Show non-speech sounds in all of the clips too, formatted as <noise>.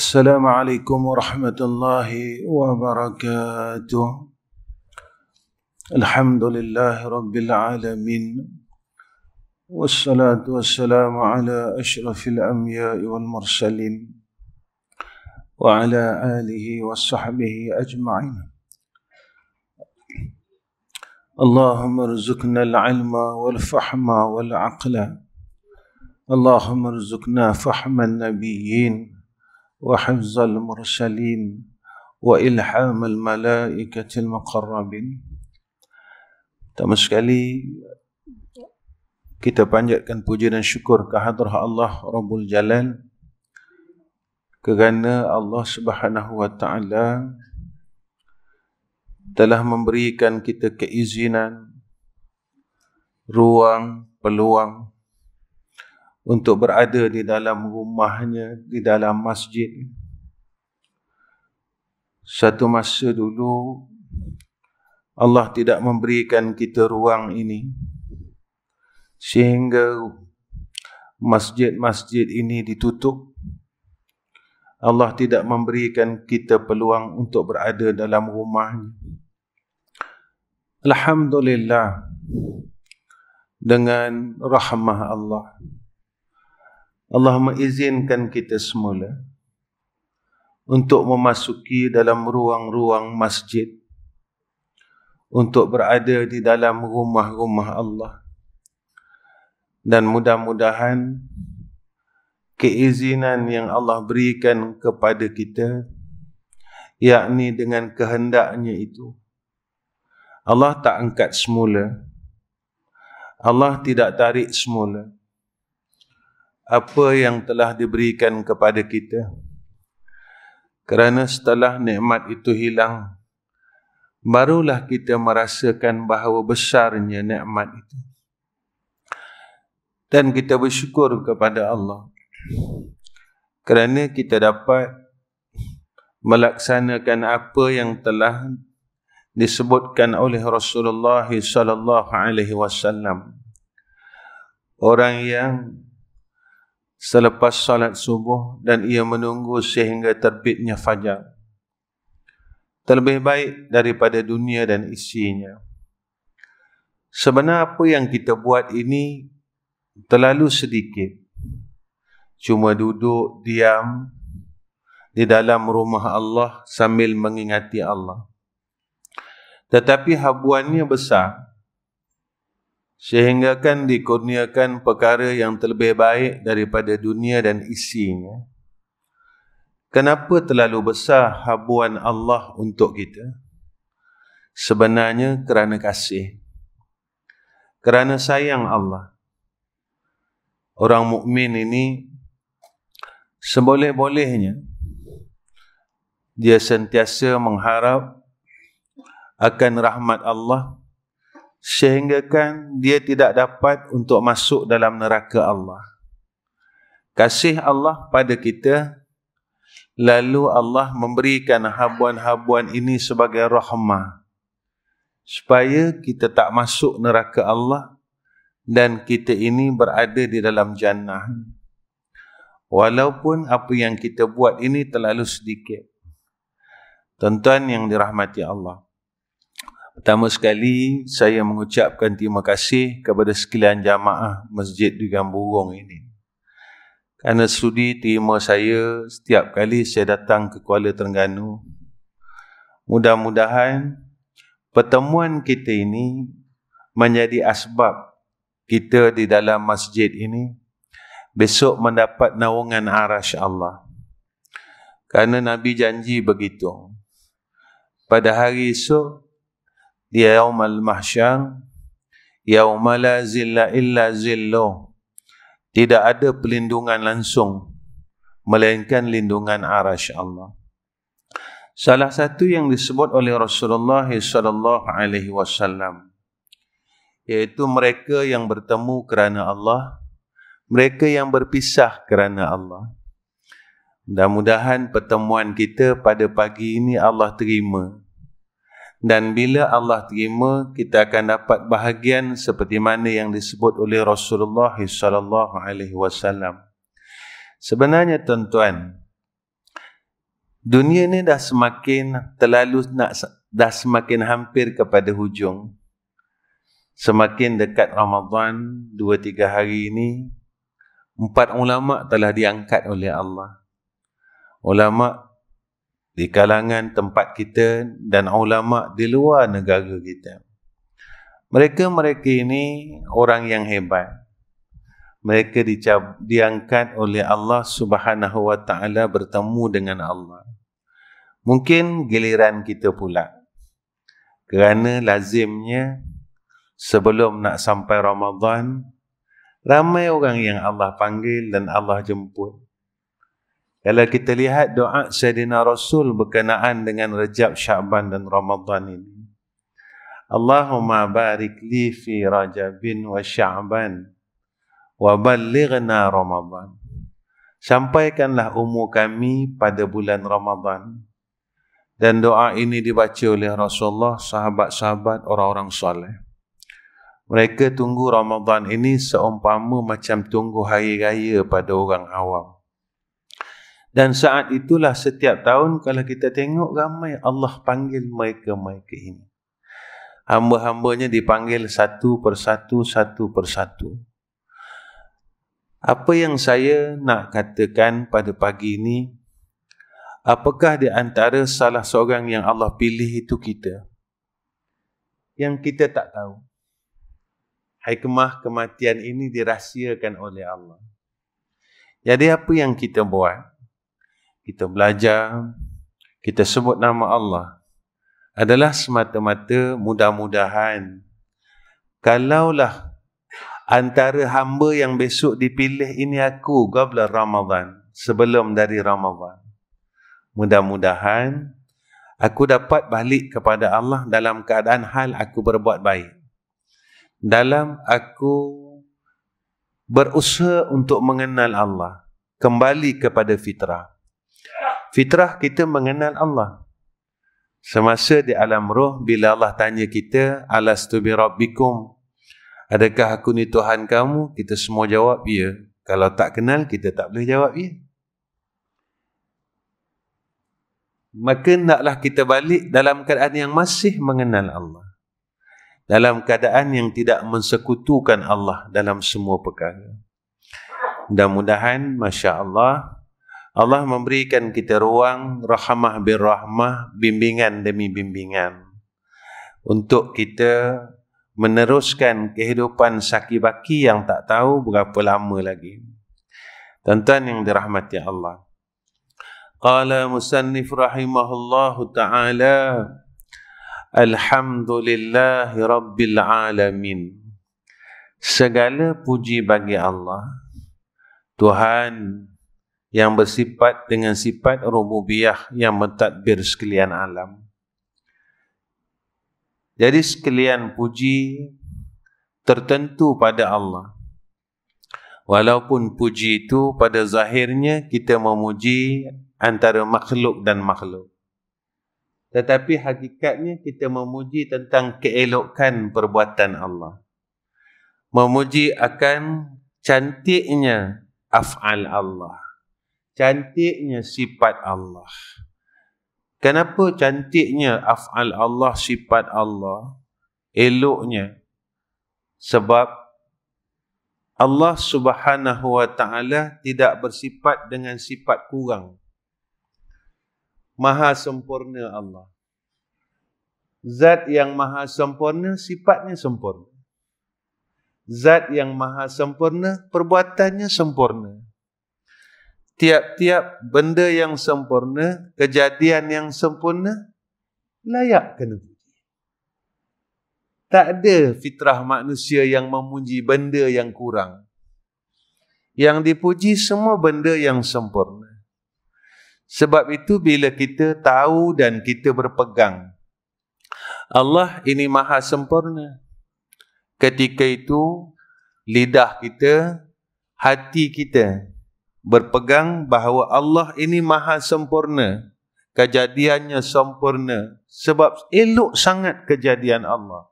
السلام عليكم ورحمة الله وبركاته الحمد لله رب العالمين والصلاة والسلام على أشرف الأنبياء والمرسلين وعلى آله وصحبه أجمعين اللهم ارزقنا العلم والفحم والعقل اللهم ارزقنا فحم النبيين وحفظ المرسلين وإلحام الملائكة المقربين تم سكالي kita panjatkan puji dan syukur ke Allah Rabbul Jalal kerana Allah Subhanahu Wa Taala telah memberikan kita keizinan ruang peluang untuk berada di dalam rumahnya, di dalam masjid. Satu masa dulu, Allah tidak memberikan kita ruang ini sehingga masjid-masjid ini ditutup. Allah tidak memberikan kita peluang untuk berada dalam rumahnya. Alhamdulillah dengan rahmah Allah. Allah mengizinkan kita semula untuk memasuki dalam ruang-ruang masjid untuk berada di dalam rumah-rumah Allah dan mudah-mudahan keizinan yang Allah berikan kepada kita yakni dengan kehendaknya itu Allah tak angkat semula Allah tidak tarik semula apa yang telah diberikan kepada kita. Kerana setelah nikmat itu hilang, barulah kita merasakan bahawa besarnya nikmat itu. Dan kita bersyukur kepada Allah. Kerana kita dapat melaksanakan apa yang telah disebutkan oleh Rasulullah sallallahu alaihi wasallam. Orang yang selepas salat subuh dan ia menunggu sehingga terbitnya fajar. Terlebih baik daripada dunia dan isinya. Sebenarnya apa yang kita buat ini terlalu sedikit. Cuma duduk diam di dalam rumah Allah sambil mengingati Allah. Tetapi habuannya besar sehinggakan dikurniakan perkara yang terlebih baik daripada dunia dan isinya. Kenapa terlalu besar habuan Allah untuk kita? Sebenarnya kerana kasih. Kerana sayang Allah. Orang mukmin ini seboleh-bolehnya dia sentiasa mengharap akan rahmat Allah sehinggakan dia tidak dapat untuk masuk dalam neraka Allah. Kasih Allah pada kita, lalu Allah memberikan habuan-habuan ini sebagai rahmah. Supaya kita tak masuk neraka Allah dan kita ini berada di dalam jannah. Walaupun apa yang kita buat ini terlalu sedikit. Tuan-tuan yang dirahmati Allah. Pertama sekali, saya mengucapkan terima kasih kepada sekalian jamaah Masjid di Burung ini. Kerana sudi terima saya setiap kali saya datang ke Kuala Terengganu. Mudah-mudahan, pertemuan kita ini menjadi asbab kita di dalam masjid ini besok mendapat naungan arash Allah. Kerana Nabi janji begitu. Pada hari esok, dia yaumal mahsyar yauma la zilla illa zillu tidak ada pelindungan langsung melainkan lindungan arasy Allah salah satu yang disebut oleh Rasulullah sallallahu alaihi wasallam yaitu mereka yang bertemu kerana Allah mereka yang berpisah kerana Allah Mudah-mudahan pertemuan kita pada pagi ini Allah terima dan bila Allah terima kita akan dapat bahagian seperti mana yang disebut oleh Rasulullah SAW. sebenarnya tuan-tuan dunia ini dah semakin terlalu nak dah semakin hampir kepada hujung semakin dekat Ramadan dua tiga hari ini empat ulama telah diangkat oleh Allah ulama di kalangan tempat kita dan ulama di luar negara kita. Mereka-mereka ini orang yang hebat. Mereka diangkat oleh Allah Subhanahu wa taala bertemu dengan Allah. Mungkin giliran kita pula. Kerana lazimnya sebelum nak sampai Ramadan ramai orang yang Allah panggil dan Allah jemput. Kalau kita lihat doa Sayyidina Rasul berkenaan dengan Rejab Syaban dan ramadhan ini. Allahumma barik li fi Rajabin wa Syaban wa ballighna ramadhan. Sampaikanlah umur kami pada bulan ramadhan Dan doa ini dibaca oleh Rasulullah, sahabat-sahabat, orang-orang soleh. Mereka tunggu ramadhan ini seumpama macam tunggu hari raya pada orang awam. Dan saat itulah setiap tahun kalau kita tengok ramai Allah panggil mereka-mereka ini. Hamba-hambanya dipanggil satu persatu, satu persatu. Apa yang saya nak katakan pada pagi ini, apakah di antara salah seorang yang Allah pilih itu kita? Yang kita tak tahu. Hikmah kematian ini dirahsiakan oleh Allah. Jadi apa yang kita buat? kita belajar, kita sebut nama Allah adalah semata-mata mudah-mudahan kalaulah antara hamba yang besok dipilih ini aku qabla Ramadan sebelum dari Ramadhan, mudah-mudahan aku dapat balik kepada Allah dalam keadaan hal aku berbuat baik dalam aku berusaha untuk mengenal Allah kembali kepada fitrah fitrah kita mengenal Allah. Semasa di alam roh, bila Allah tanya kita, Alastu bi rabbikum, adakah aku ni Tuhan kamu? Kita semua jawab, ya. Kalau tak kenal, kita tak boleh jawab, ya. Maka naklah kita balik dalam keadaan yang masih mengenal Allah. Dalam keadaan yang tidak mensekutukan Allah dalam semua perkara. Mudah-mudahan, Masya Allah, Allah memberikan kita ruang rahmah bin rahmah, bimbingan demi bimbingan untuk kita meneruskan kehidupan saki-baki yang tak tahu berapa lama lagi. Tuan-tuan yang dirahmati Allah. Qala musannif rahimahullahu ta'ala Alhamdulillahi rabbil alamin Segala puji bagi Allah Tuhan yang bersifat dengan sifat rububiyah yang mentadbir sekalian alam. Jadi sekalian puji tertentu pada Allah. Walaupun puji itu pada zahirnya kita memuji antara makhluk dan makhluk. Tetapi hakikatnya kita memuji tentang keelokan perbuatan Allah. Memuji akan cantiknya af'al Allah cantiknya sifat Allah. Kenapa cantiknya af'al Allah, sifat Allah, eloknya? Sebab Allah subhanahu wa ta'ala tidak bersifat dengan sifat kurang. Maha sempurna Allah. Zat yang maha sempurna, sifatnya sempurna. Zat yang maha sempurna, perbuatannya sempurna tiap-tiap benda yang sempurna, kejadian yang sempurna, layak kena Tak ada fitrah manusia yang memuji benda yang kurang. Yang dipuji semua benda yang sempurna. Sebab itu bila kita tahu dan kita berpegang, Allah ini maha sempurna. Ketika itu, lidah kita, hati kita, berpegang bahawa Allah ini maha sempurna kejadiannya sempurna sebab elok sangat kejadian Allah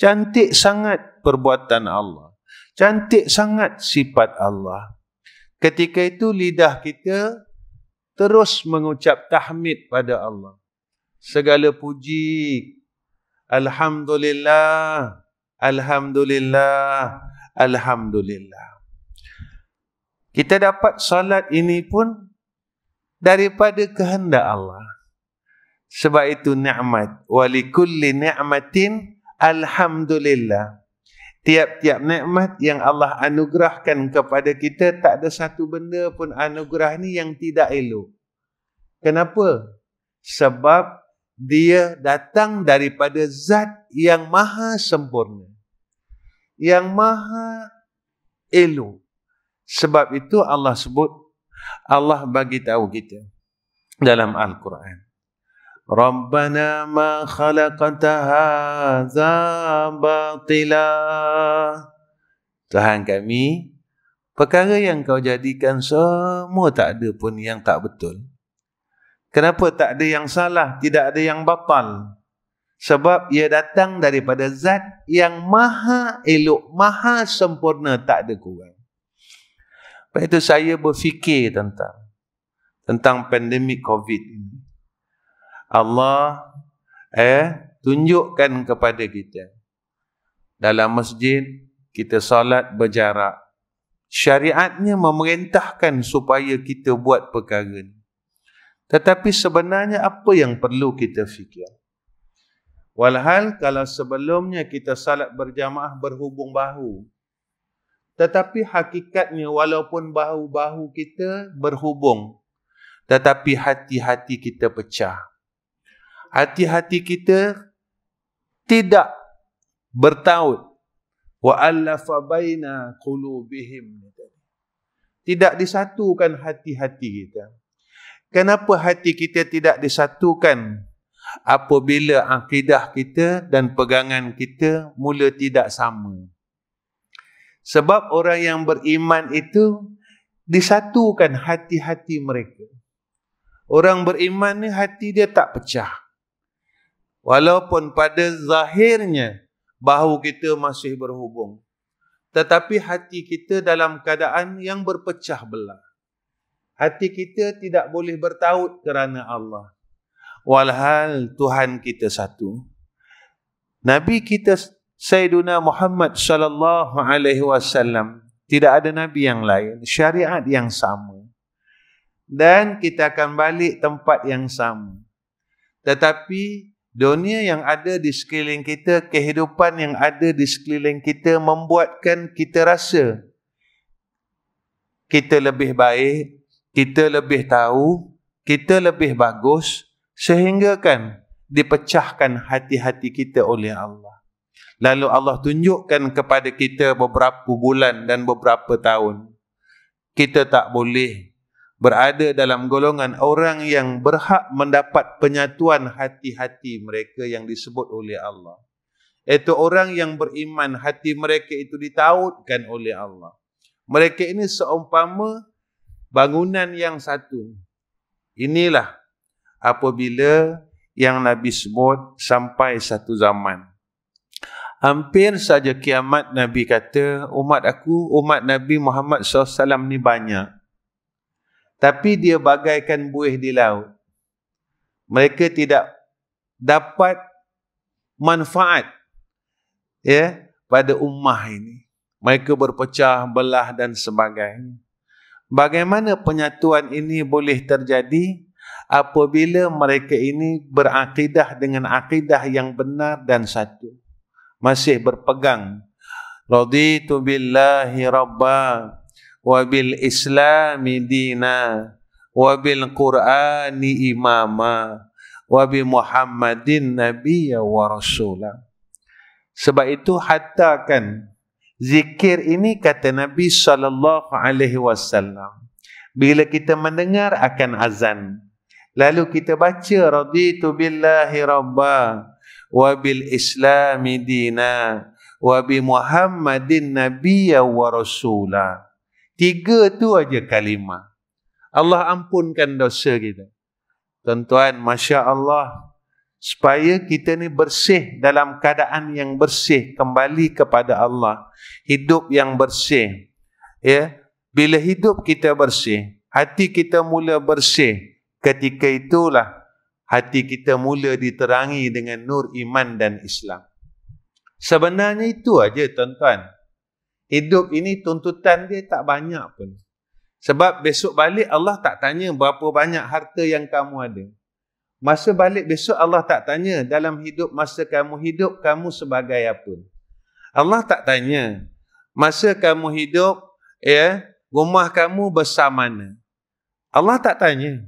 cantik sangat perbuatan Allah cantik sangat sifat Allah ketika itu lidah kita terus mengucap tahmid pada Allah segala puji alhamdulillah alhamdulillah alhamdulillah kita dapat solat ini pun daripada kehendak Allah. Sebab itu ni'mat. Walikulli ni'matin alhamdulillah. Tiap-tiap nikmat yang Allah anugerahkan kepada kita, tak ada satu benda pun anugerah ni yang tidak elok. Kenapa? Sebab dia datang daripada zat yang maha sempurna. Yang maha elok. Sebab itu Allah sebut Allah bagi tahu kita dalam Al-Quran. Rabbana ma khalaqta hadza batila. Tuhan kami, perkara yang kau jadikan semua tak ada pun yang tak betul. Kenapa tak ada yang salah, tidak ada yang batal? Sebab ia datang daripada zat yang maha elok, maha sempurna, tak ada kurang. Sebab itu saya berfikir tentang tentang pandemik COVID ini. Allah eh tunjukkan kepada kita dalam masjid kita salat berjarak. Syariatnya memerintahkan supaya kita buat perkara ini. Tetapi sebenarnya apa yang perlu kita fikir? Walhal kalau sebelumnya kita salat berjamaah berhubung bahu, tetapi hakikatnya walaupun bahu-bahu kita berhubung tetapi hati-hati kita pecah. Hati-hati kita tidak bertaut wa alafa baina qulubihim. Tidak disatukan hati-hati kita. Kenapa hati kita tidak disatukan apabila akidah kita dan pegangan kita mula tidak sama? Sebab orang yang beriman itu disatukan hati-hati mereka. Orang beriman ni hati dia tak pecah. Walaupun pada zahirnya bahu kita masih berhubung. Tetapi hati kita dalam keadaan yang berpecah belah. Hati kita tidak boleh bertaut kerana Allah. Walhal Tuhan kita satu. Nabi kita Sayyiduna Muhammad sallallahu alaihi wasallam. Tidak ada nabi yang lain, syariat yang sama. Dan kita akan balik tempat yang sama. Tetapi dunia yang ada di sekeliling kita, kehidupan yang ada di sekeliling kita membuatkan kita rasa kita lebih baik, kita lebih tahu, kita lebih bagus sehingga kan dipecahkan hati-hati kita oleh Allah. Lalu Allah tunjukkan kepada kita beberapa bulan dan beberapa tahun. Kita tak boleh berada dalam golongan orang yang berhak mendapat penyatuan hati-hati mereka yang disebut oleh Allah. Itu orang yang beriman hati mereka itu ditautkan oleh Allah. Mereka ini seumpama bangunan yang satu. Inilah apabila yang Nabi sebut sampai satu zaman. Hampir saja kiamat Nabi kata, umat aku, umat Nabi Muhammad SAW ni banyak. Tapi dia bagaikan buih di laut. Mereka tidak dapat manfaat ya pada ummah ini. Mereka berpecah, belah dan sebagainya. Bagaimana penyatuan ini boleh terjadi apabila mereka ini berakidah dengan akidah yang benar dan satu masih berpegang raditu billahi rabba wa bil Islam dina wa bil qur'ani imama wa bi muhammadin nabiyya wa rasula sebab itu hatta kan zikir ini kata nabi sallallahu alaihi wasallam bila kita mendengar akan azan lalu kita baca tu billahi rabba Islam Dina, وبالإسلام Muhammadin Nabiya wa Rasula. Tiga tu aja kalimah. Allah ampunkan dosa kita. Tuan-tuan, Masya Allah. Supaya kita ni bersih dalam keadaan yang bersih. Kembali kepada Allah. Hidup yang bersih. Ya, Bila hidup kita bersih, hati kita mula bersih. Ketika itulah hati kita mula diterangi dengan nur iman dan Islam. Sebenarnya itu aja tuan-tuan. Hidup ini tuntutan dia tak banyak pun. Sebab besok balik Allah tak tanya berapa banyak harta yang kamu ada. Masa balik besok Allah tak tanya dalam hidup masa kamu hidup kamu sebagai apa. Allah tak tanya masa kamu hidup ya rumah kamu besar mana. Allah tak tanya.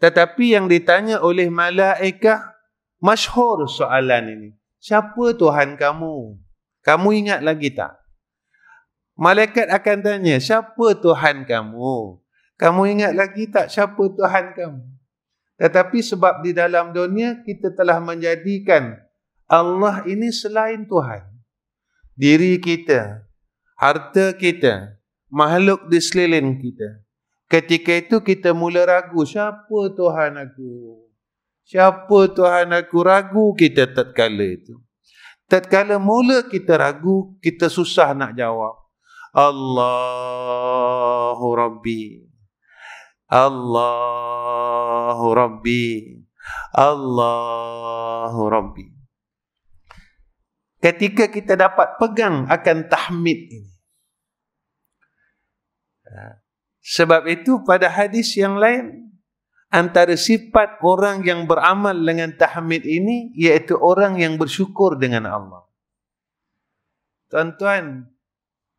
Tetapi yang ditanya oleh malaikah, masyhur soalan ini. Siapa Tuhan kamu? Kamu ingat lagi tak? Malaikat akan tanya, siapa Tuhan kamu? Kamu ingat lagi tak siapa Tuhan kamu? Tetapi sebab di dalam dunia kita telah menjadikan Allah ini selain Tuhan. Diri kita, harta kita, makhluk di seliling kita, Ketika itu kita mula ragu, siapa Tuhan aku? Siapa Tuhan aku? Ragu kita tatkala itu. Tatkala mula kita ragu, kita susah nak jawab. Allahu Rabbi. Allahu Rabbi. Allahu Rabbi. Ketika kita dapat pegang akan tahmid ini. Sebab itu pada hadis yang lain antara sifat orang yang beramal dengan tahmid ini iaitu orang yang bersyukur dengan Allah. Tuan-tuan,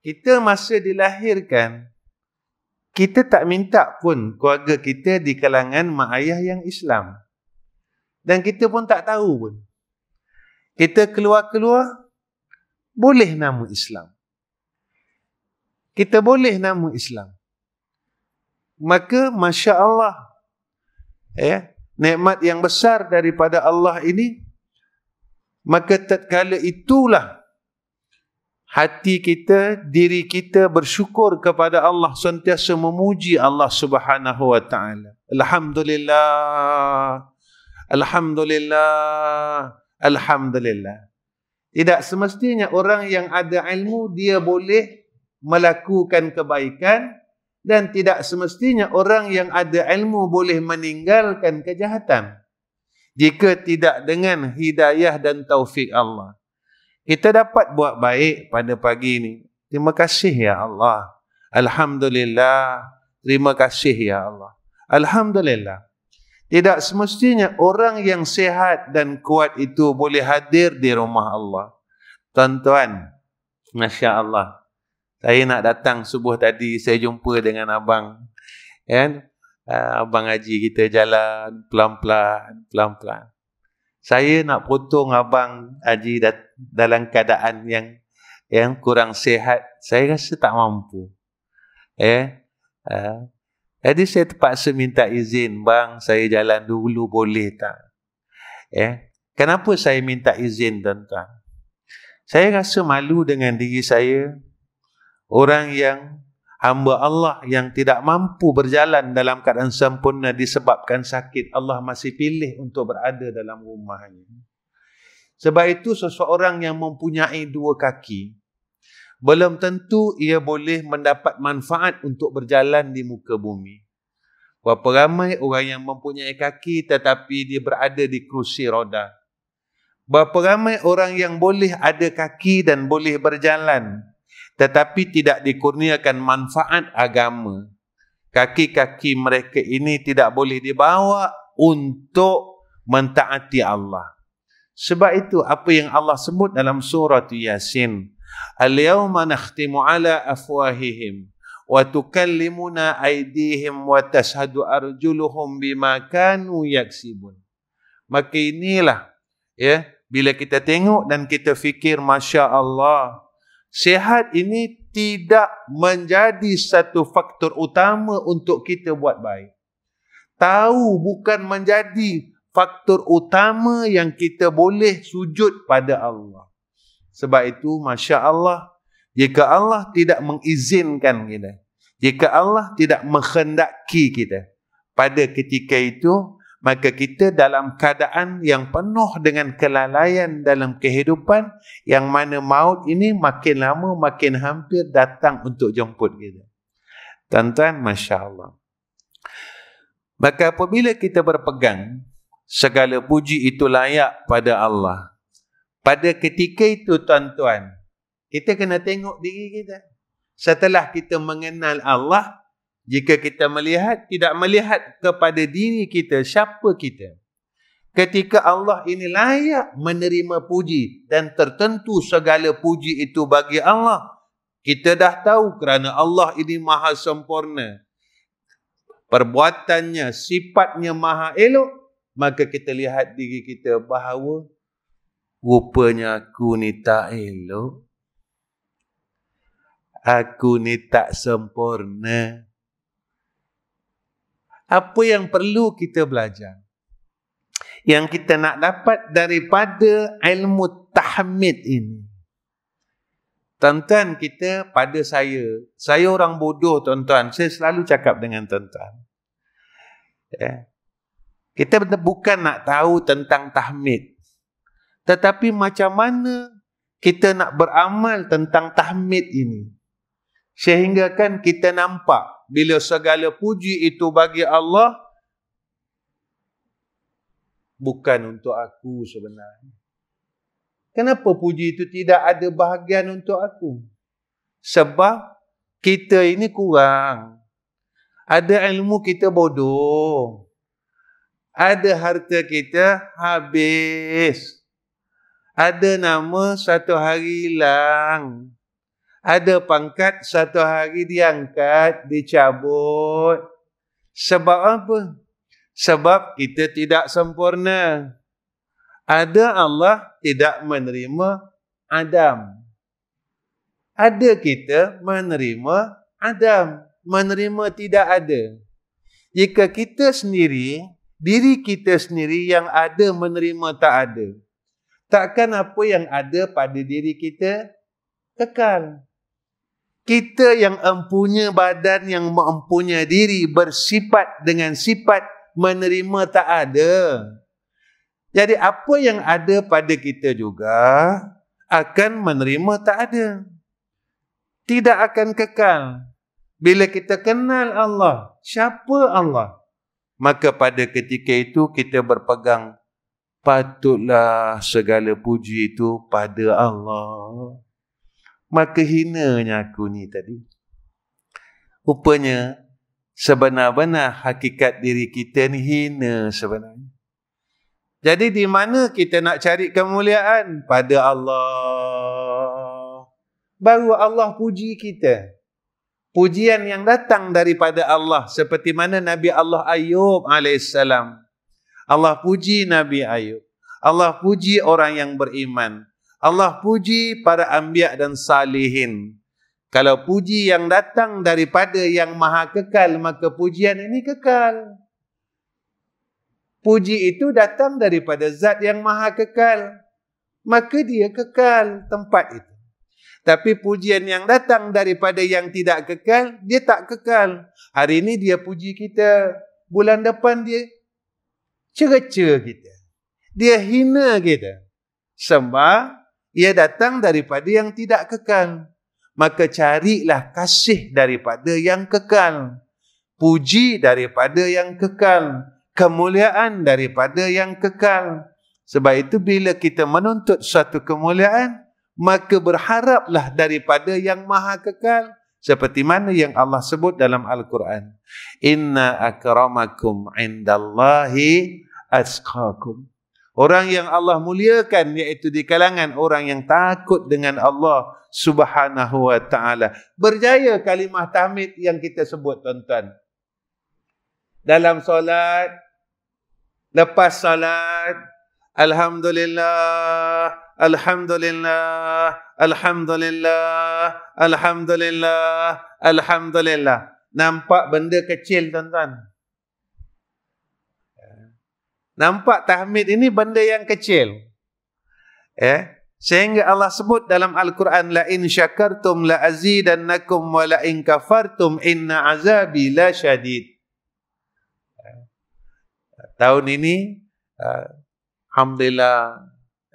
kita masa dilahirkan kita tak minta pun keluarga kita di kalangan mak ayah yang Islam. Dan kita pun tak tahu pun. Kita keluar-keluar boleh nama Islam. Kita boleh nama Islam maka masya Allah ya nikmat yang besar daripada Allah ini maka tatkala itulah hati kita diri kita bersyukur kepada Allah sentiasa memuji Allah Subhanahu wa taala alhamdulillah alhamdulillah alhamdulillah tidak semestinya orang yang ada ilmu dia boleh melakukan kebaikan dan tidak semestinya orang yang ada ilmu boleh meninggalkan kejahatan jika tidak dengan hidayah dan taufik Allah. Kita dapat buat baik pada pagi ini. Terima kasih ya Allah. Alhamdulillah. Terima kasih ya Allah. Alhamdulillah. Tidak semestinya orang yang sehat dan kuat itu boleh hadir di rumah Allah. Tuan-tuan, Masya Allah saya nak datang subuh tadi saya jumpa dengan abang ya kan uh, abang haji kita jalan pelan-pelan pelan-pelan saya nak potong abang haji dat- dalam keadaan yang yang kurang sihat saya rasa tak mampu eh uh, jadi saya terpaksa minta izin bang saya jalan dulu boleh tak eh kenapa saya minta izin tuan-tuan saya rasa malu dengan diri saya orang yang hamba Allah yang tidak mampu berjalan dalam keadaan sempurna disebabkan sakit Allah masih pilih untuk berada dalam rumahnya sebab itu seseorang yang mempunyai dua kaki belum tentu ia boleh mendapat manfaat untuk berjalan di muka bumi berapa ramai orang yang mempunyai kaki tetapi dia berada di kerusi roda Berapa ramai orang yang boleh ada kaki dan boleh berjalan tetapi tidak dikurniakan manfaat agama. Kaki-kaki mereka ini tidak boleh dibawa untuk mentaati Allah. Sebab itu apa yang Allah sebut dalam surah Yasin. Al-yawma nakhtimu ala afwahihim wa tukallimuna aidihim wa tashhadu arjuluhum bima kanu yaksibun. Maka inilah ya bila kita tengok dan kita fikir masya-Allah Sehat ini tidak menjadi satu faktor utama untuk kita buat baik. Tahu bukan menjadi faktor utama yang kita boleh sujud pada Allah. Sebab itu, Masya Allah, jika Allah tidak mengizinkan kita, jika Allah tidak menghendaki kita, pada ketika itu, maka kita dalam keadaan yang penuh dengan kelalaian dalam kehidupan yang mana maut ini makin lama makin hampir datang untuk jemput kita. Tuan-tuan, Masya Allah. Maka apabila kita berpegang, segala puji itu layak pada Allah. Pada ketika itu, tuan-tuan, kita kena tengok diri kita. Setelah kita mengenal Allah, jika kita melihat, tidak melihat kepada diri kita, siapa kita. Ketika Allah ini layak menerima puji dan tertentu segala puji itu bagi Allah. Kita dah tahu kerana Allah ini maha sempurna. Perbuatannya, sifatnya maha elok. Maka kita lihat diri kita bahawa rupanya aku ni tak elok. Aku ni tak sempurna apa yang perlu kita belajar yang kita nak dapat daripada ilmu tahmid ini tuan-tuan kita pada saya saya orang bodoh tuan-tuan saya selalu cakap dengan tuan-tuan ya. kita bukan nak tahu tentang tahmid tetapi macam mana kita nak beramal tentang tahmid ini Sehingga kan kita nampak bila segala puji itu bagi Allah, bukan untuk aku sebenarnya. Kenapa puji itu tidak ada bahagian untuk aku? Sebab kita ini kurang. Ada ilmu kita bodoh. Ada harta kita habis. Ada nama satu hari hilang ada pangkat satu hari diangkat, dicabut. Sebab apa? Sebab kita tidak sempurna. Ada Allah tidak menerima Adam. Ada kita menerima Adam. Menerima tidak ada. Jika kita sendiri, diri kita sendiri yang ada menerima tak ada. Takkan apa yang ada pada diri kita kekal kita yang empunya badan yang mempunya diri bersifat dengan sifat menerima tak ada. Jadi apa yang ada pada kita juga akan menerima tak ada. Tidak akan kekal. Bila kita kenal Allah, siapa Allah? Maka pada ketika itu kita berpegang patutlah segala puji itu pada Allah maka hinanya aku ni tadi. Rupanya, sebenar-benar hakikat diri kita ni hina sebenarnya. Jadi di mana kita nak cari kemuliaan? Pada Allah. Baru Allah puji kita. Pujian yang datang daripada Allah. Seperti mana Nabi Allah Ayub AS. Allah puji Nabi Ayub. Allah puji orang yang beriman. Allah puji para ambiak dan salihin. Kalau puji yang datang daripada yang maha kekal, maka pujian ini kekal. Puji itu datang daripada zat yang maha kekal. Maka dia kekal tempat itu. Tapi pujian yang datang daripada yang tidak kekal, dia tak kekal. Hari ini dia puji kita. Bulan depan dia cerca kita. Dia hina kita. Sembah ia datang daripada yang tidak kekal. Maka carilah kasih daripada yang kekal. Puji daripada yang kekal. Kemuliaan daripada yang kekal. Sebab itu bila kita menuntut suatu kemuliaan, maka berharaplah daripada yang maha kekal. Seperti mana yang Allah sebut dalam Al-Quran. Inna akramakum indallahi askakum. Orang yang Allah muliakan iaitu di kalangan orang yang takut dengan Allah Subhanahu wa taala. Berjaya kalimah tahmid yang kita sebut tuan-tuan. Dalam solat lepas solat alhamdulillah alhamdulillah alhamdulillah alhamdulillah alhamdulillah. Nampak benda kecil tuan-tuan. Nampak tahmid ini benda yang kecil. Ya. Eh? Sehingga Allah sebut dalam Al-Quran la in syakartum la azidannakum wa la in kafartum inna azabi la syadid. Tahun ini eh, alhamdulillah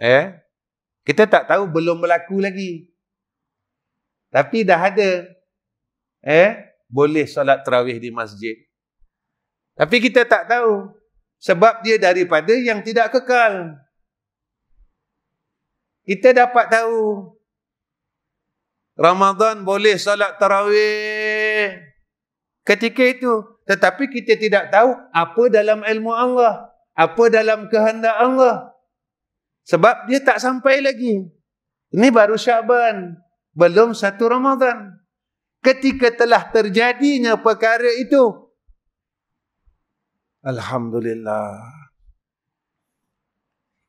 eh kita tak tahu belum berlaku lagi. Tapi dah ada eh boleh solat tarawih di masjid. Tapi kita tak tahu sebab dia daripada yang tidak kekal. Kita dapat tahu. Ramadhan boleh salat tarawih. Ketika itu. Tetapi kita tidak tahu apa dalam ilmu Allah. Apa dalam kehendak Allah. Sebab dia tak sampai lagi. Ini baru syaban. Belum satu Ramadhan. Ketika telah terjadinya perkara itu. Alhamdulillah.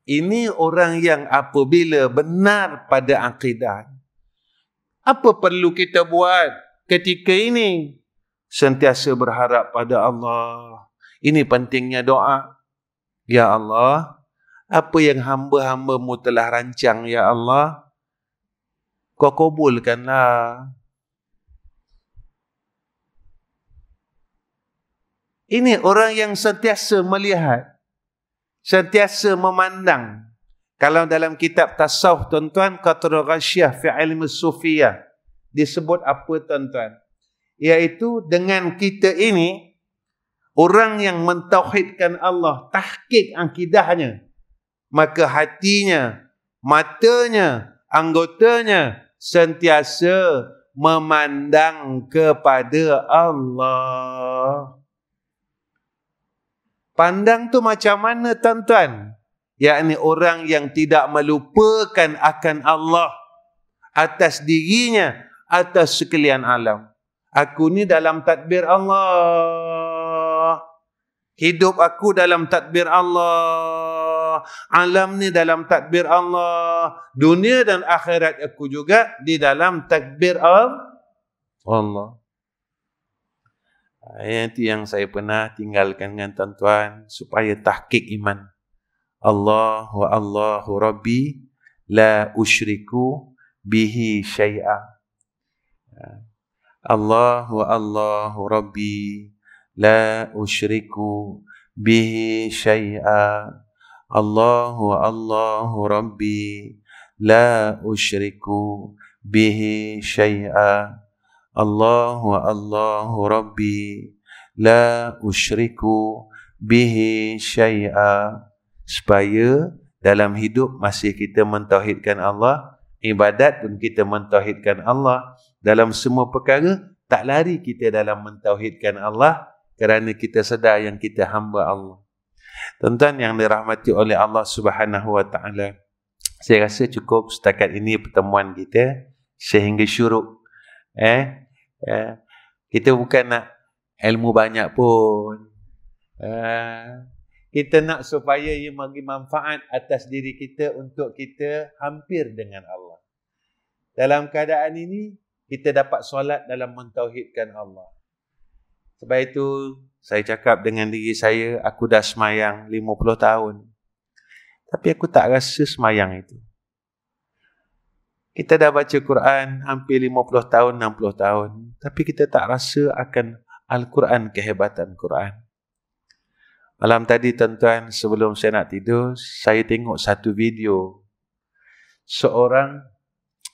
Ini orang yang apabila benar pada akidah. Apa perlu kita buat ketika ini? Sentiasa berharap pada Allah. Ini pentingnya doa. Ya Allah, apa yang hamba-hambamu telah rancang, Ya Allah, kau kabulkanlah. Ini orang yang sentiasa melihat, sentiasa memandang. Kalau dalam kitab tasawuf tuan-tuan, Qatru Rasyah fi ilmu sufiyah, disebut apa tuan-tuan? Iaitu dengan kita ini, orang yang mentauhidkan Allah, tahkik angkidahnya, maka hatinya, matanya, anggotanya, sentiasa memandang kepada Allah. Pandang tu macam mana tuan-tuan? Yakni orang yang tidak melupakan akan Allah atas dirinya, atas sekalian alam. Aku ni dalam tadbir Allah. Hidup aku dalam tadbir Allah. Alam ni dalam tadbir Allah. Dunia dan akhirat aku juga di dalam tadbir Allah. Allah. Nanti yang saya pernah tinggalkan dengan tuan-tuan supaya tahqiq iman. Allahu Allahu Rabbi la usyriku bihi syai'a. Allahu Allahu Rabbi la usyriku bihi syai'a. Allahu Allahu Rabbi la usyriku bihi syai'a. Allah wa Allah Rabbi, لا ushriku به شيئا supaya dalam hidup masih kita mentauhidkan Allah ibadat pun kita mentauhidkan Allah dalam semua perkara tak lari kita dalam mentauhidkan Allah kerana kita sedar yang kita hamba Allah tuan-tuan yang dirahmati oleh Allah Subhanahu wa taala saya rasa cukup setakat ini pertemuan kita sehingga syuruk eh Ya. Kita bukan nak ilmu banyak pun. Ya. Kita nak supaya ia bagi manfaat atas diri kita untuk kita hampir dengan Allah. Dalam keadaan ini, kita dapat solat dalam mentauhidkan Allah. Sebab itu, saya cakap dengan diri saya, aku dah semayang 50 tahun. Tapi aku tak rasa semayang itu. Kita dah baca Quran hampir 50 tahun, 60 tahun. Tapi kita tak rasa akan Al-Quran, kehebatan Quran. Malam tadi tuan-tuan, sebelum saya nak tidur, saya tengok satu video. Seorang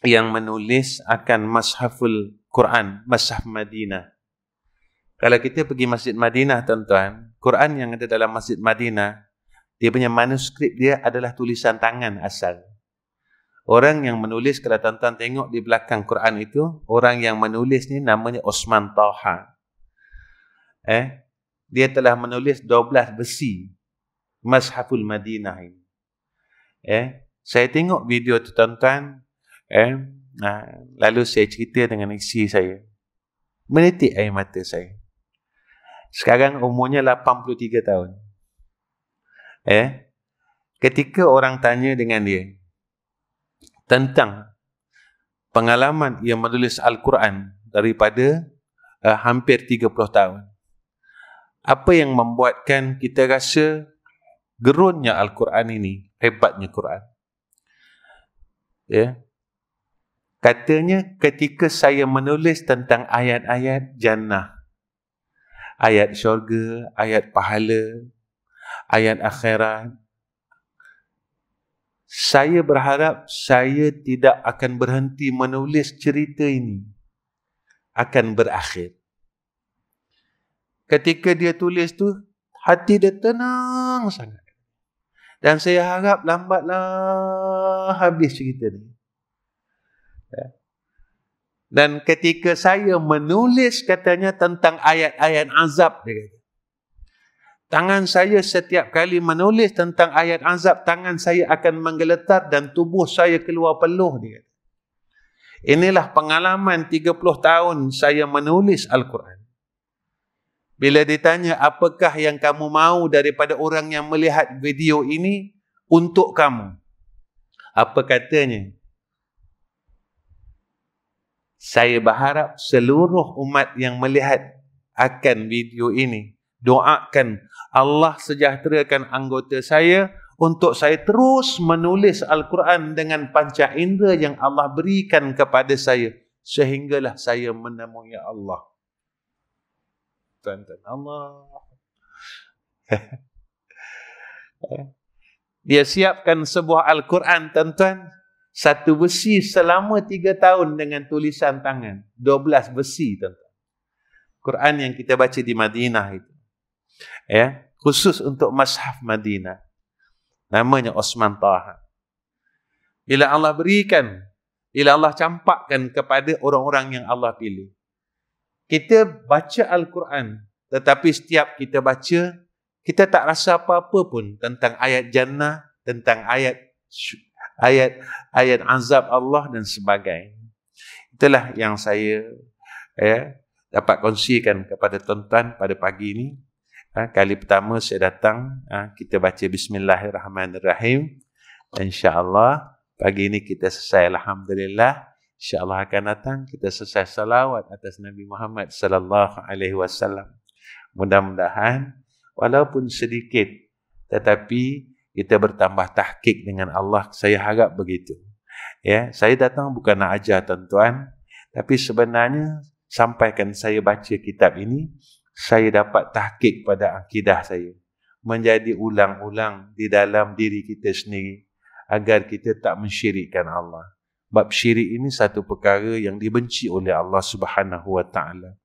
yang menulis akan Mashaful Quran, Mashaf Madinah. Kalau kita pergi Masjid Madinah tuan-tuan, Quran yang ada dalam Masjid Madinah, dia punya manuskrip dia adalah tulisan tangan asal. Orang yang menulis kalau tuan-tuan tengok di belakang Quran itu, orang yang menulis ni namanya Osman Taha. Eh, dia telah menulis 12 besi Mashaful Madinah ini. Eh, saya tengok video tu tuan-tuan, eh, nah, lalu saya cerita dengan isi saya. Menitik air mata saya. Sekarang umurnya 83 tahun. Eh, ketika orang tanya dengan dia, tentang pengalaman yang menulis Al-Quran daripada uh, hampir 30 tahun. Apa yang membuatkan kita rasa gerunnya Al-Quran ini, hebatnya Quran. Ya. Yeah. Katanya ketika saya menulis tentang ayat-ayat jannah, ayat syurga, ayat pahala, ayat akhirat, saya berharap saya tidak akan berhenti menulis cerita ini akan berakhir. Ketika dia tulis tu, hati dia tenang sangat. Dan saya harap lambatlah habis cerita ni. Ya. Dan ketika saya menulis katanya tentang ayat-ayat azab dia kata. Tangan saya setiap kali menulis tentang ayat azab, tangan saya akan menggeletar dan tubuh saya keluar peluh dia. Inilah pengalaman 30 tahun saya menulis Al-Quran. Bila ditanya apakah yang kamu mahu daripada orang yang melihat video ini untuk kamu. Apa katanya? Saya berharap seluruh umat yang melihat akan video ini doakan Allah sejahterakan anggota saya untuk saya terus menulis Al-Quran dengan panca indera yang Allah berikan kepada saya sehinggalah saya menemui Allah. Tuan-tuan Allah. <laughs> Dia siapkan sebuah Al-Quran, tuan-tuan. Satu besi selama tiga tahun dengan tulisan tangan. Dua belas besi, tuan-tuan. Quran yang kita baca di Madinah itu ya khusus untuk mashaf Madinah namanya Osman Taha bila Allah berikan bila Allah campakkan kepada orang-orang yang Allah pilih kita baca Al-Quran tetapi setiap kita baca kita tak rasa apa-apa pun tentang ayat jannah tentang ayat ayat ayat azab Allah dan sebagainya itulah yang saya ya dapat kongsikan kepada tuan-tuan pada pagi ini Ha, kali pertama saya datang ha, kita baca bismillahirrahmanirrahim insyaallah pagi ini kita selesai alhamdulillah insyaallah akan datang kita selesai salawat atas Nabi Muhammad sallallahu alaihi wasallam mudah-mudahan walaupun sedikit tetapi kita bertambah tahqiq dengan Allah saya harap begitu ya saya datang bukan nak ajar tuan-tuan tapi sebenarnya sampaikan saya baca kitab ini saya dapat tahkik pada akidah saya menjadi ulang-ulang di dalam diri kita sendiri agar kita tak mensyirikkan Allah. Bab syirik ini satu perkara yang dibenci oleh Allah Subhanahu wa taala.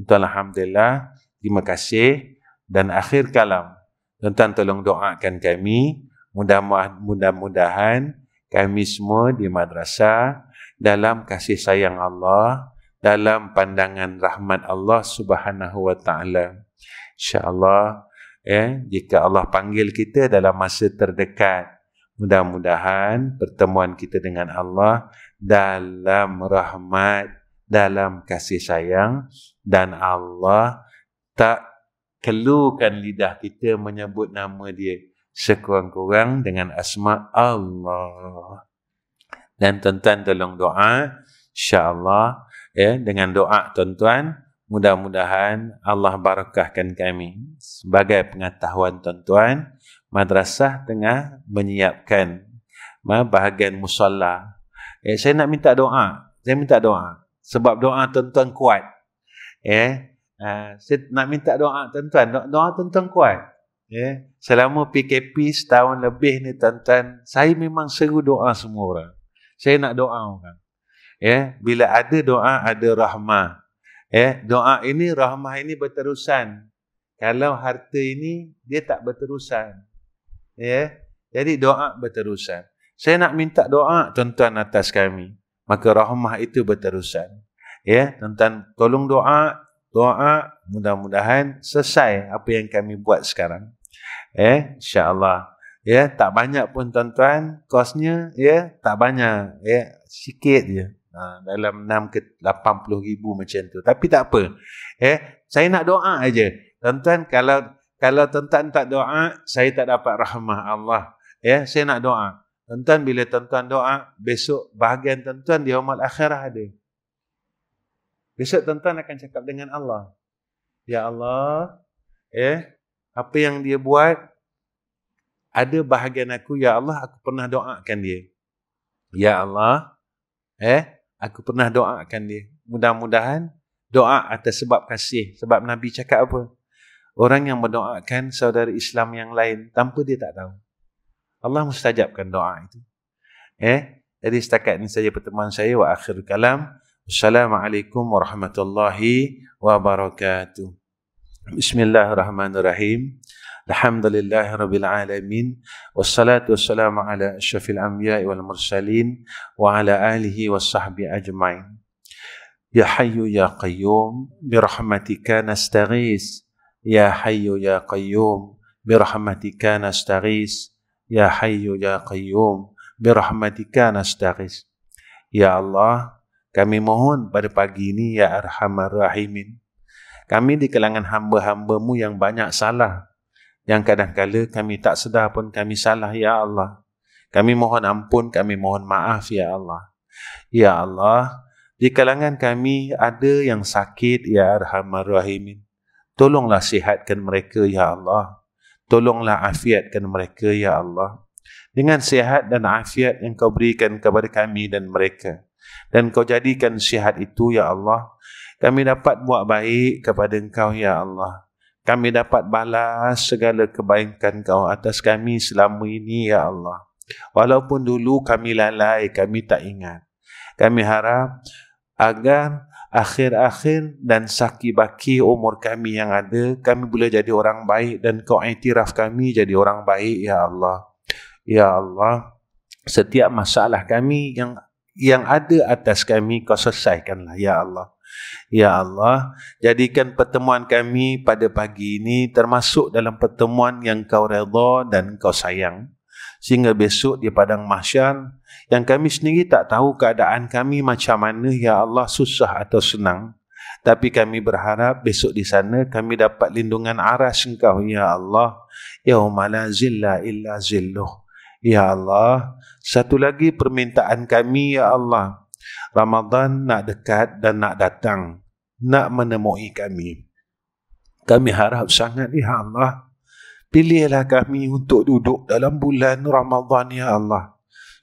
Tuan alhamdulillah, terima kasih dan akhir kalam. Tuan tolong doakan kami mudah-mudahan kami semua di madrasah dalam kasih sayang Allah dalam pandangan rahmat Allah Subhanahu wa taala. Insya-Allah ya, eh, jika Allah panggil kita dalam masa terdekat, mudah-mudahan pertemuan kita dengan Allah dalam rahmat, dalam kasih sayang dan Allah tak kelukan lidah kita menyebut nama dia sekurang-kurang dengan asma Allah. Dan tuan-tuan tolong doa, insya-Allah ya dengan doa tuan-tuan mudah-mudahan Allah barakahkan kami sebagai pengetahuan tuan-tuan madrasah tengah menyiapkan bahagian musalla ya, saya nak minta doa saya minta doa sebab doa tuan-tuan kuat ya ha, saya nak minta doa tuan-tuan doa tuan-tuan kuat ya selama PKP setahun lebih ni tuan-tuan saya memang seru doa semua orang saya nak doa orang ya bila ada doa ada rahmah ya doa ini rahmah ini berterusan kalau harta ini dia tak berterusan ya jadi doa berterusan saya nak minta doa tuan-tuan atas kami maka rahmah itu berterusan ya tuan-tuan tolong doa doa mudah-mudahan selesai apa yang kami buat sekarang ya insyaallah ya tak banyak pun tuan-tuan kosnya ya tak banyak ya sikit je ha, dalam enam ke puluh ribu macam tu tapi tak apa eh saya nak doa aja tuan kalau kalau tuan tak doa saya tak dapat rahmah Allah ya eh, saya nak doa tuan bila tuan doa besok bahagian tuan di umat akhirah ada besok tuan akan cakap dengan Allah ya Allah eh apa yang dia buat ada bahagian aku ya Allah aku pernah doakan dia ya Allah eh aku pernah doakan dia. Mudah-mudahan doa atas sebab kasih. Sebab Nabi cakap apa? Orang yang mendoakan saudara Islam yang lain tanpa dia tak tahu. Allah mustajabkan doa itu. Eh, jadi setakat ini saja pertemuan saya wa akhir kalam. Assalamualaikum warahmatullahi wabarakatuh. Bismillahirrahmanirrahim. الحمد لله رب العالمين والصلاة والسلام على أشرف الأنبياء والمرسلين وعلى آله وصحبه أجمعين يا حي يا قيوم برحمتك نستغيث يا حي يا قيوم برحمتك نستغيث يا حي يا قيوم برحمتك نستغيث يا الله kami mohon pada pagi ini ya arhamar rahimin kami di kalangan hamba-hambamu yang banyak salah yang kadang kadangkala kami tak sedar pun kami salah ya Allah. Kami mohon ampun, kami mohon maaf ya Allah. Ya Allah, di kalangan kami ada yang sakit ya Arhamar Rahimin. Tolonglah sihatkan mereka ya Allah. Tolonglah afiatkan mereka ya Allah. Dengan sihat dan afiat yang kau berikan kepada kami dan mereka. Dan kau jadikan sihat itu ya Allah. Kami dapat buat baik kepada engkau ya Allah kami dapat balas segala kebaikan kau atas kami selama ini, Ya Allah. Walaupun dulu kami lalai, kami tak ingat. Kami harap agar akhir-akhir dan saki-baki umur kami yang ada, kami boleh jadi orang baik dan kau itiraf kami jadi orang baik, Ya Allah. Ya Allah, setiap masalah kami yang yang ada atas kami, kau selesaikanlah, Ya Allah. Ya Allah, jadikan pertemuan kami pada pagi ini termasuk dalam pertemuan yang kau redha dan kau sayang. Sehingga besok di Padang Mahsyar, yang kami sendiri tak tahu keadaan kami macam mana, Ya Allah, susah atau senang. Tapi kami berharap besok di sana kami dapat lindungan aras engkau, Ya Allah. Ya umala zilla illa zilluh. Ya Allah, satu lagi permintaan kami, Ya Allah, Ramadan nak dekat dan nak datang, nak menemui kami. Kami harap sangat ya Allah, pilihlah kami untuk duduk dalam bulan Ramadhan ya Allah.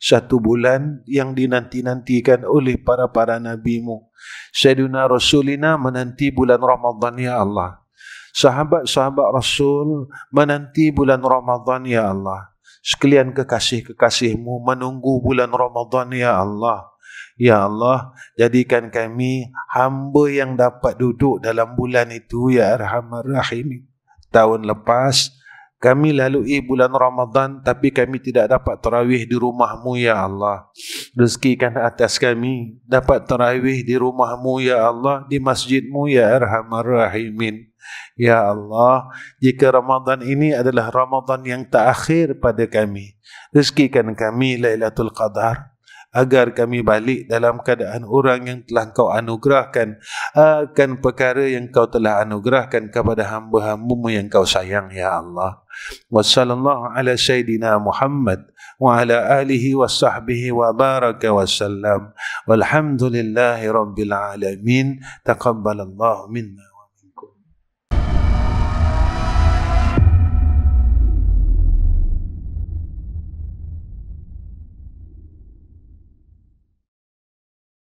Satu bulan yang dinanti-nantikan oleh para-para nabimu. Sayyidina Rasulina menanti bulan Ramadhan ya Allah. Sahabat-sahabat Rasul menanti bulan Ramadhan ya Allah. Sekalian kekasih-kekasihmu menunggu bulan Ramadhan ya Allah. Ya Allah, jadikan kami hamba yang dapat duduk dalam bulan itu, Ya Arhamar Rahim. Tahun lepas, kami lalui bulan Ramadan tapi kami tidak dapat terawih di rumahmu, Ya Allah. Rezekikan atas kami dapat terawih di rumahmu, Ya Allah, di masjidmu, Ya Arhamar Rahim. Ya Allah, jika Ramadan ini adalah Ramadan yang terakhir pada kami, rezekikan kami Lailatul Qadar agar kami balik dalam keadaan orang yang telah kau anugerahkan akan perkara yang kau telah anugerahkan kepada hamba-hambamu yang kau sayang ya Allah wassallallahu ala sayidina Muhammad wa ala alihi wa wa baraka wa sallam alamin taqabbalallahu minna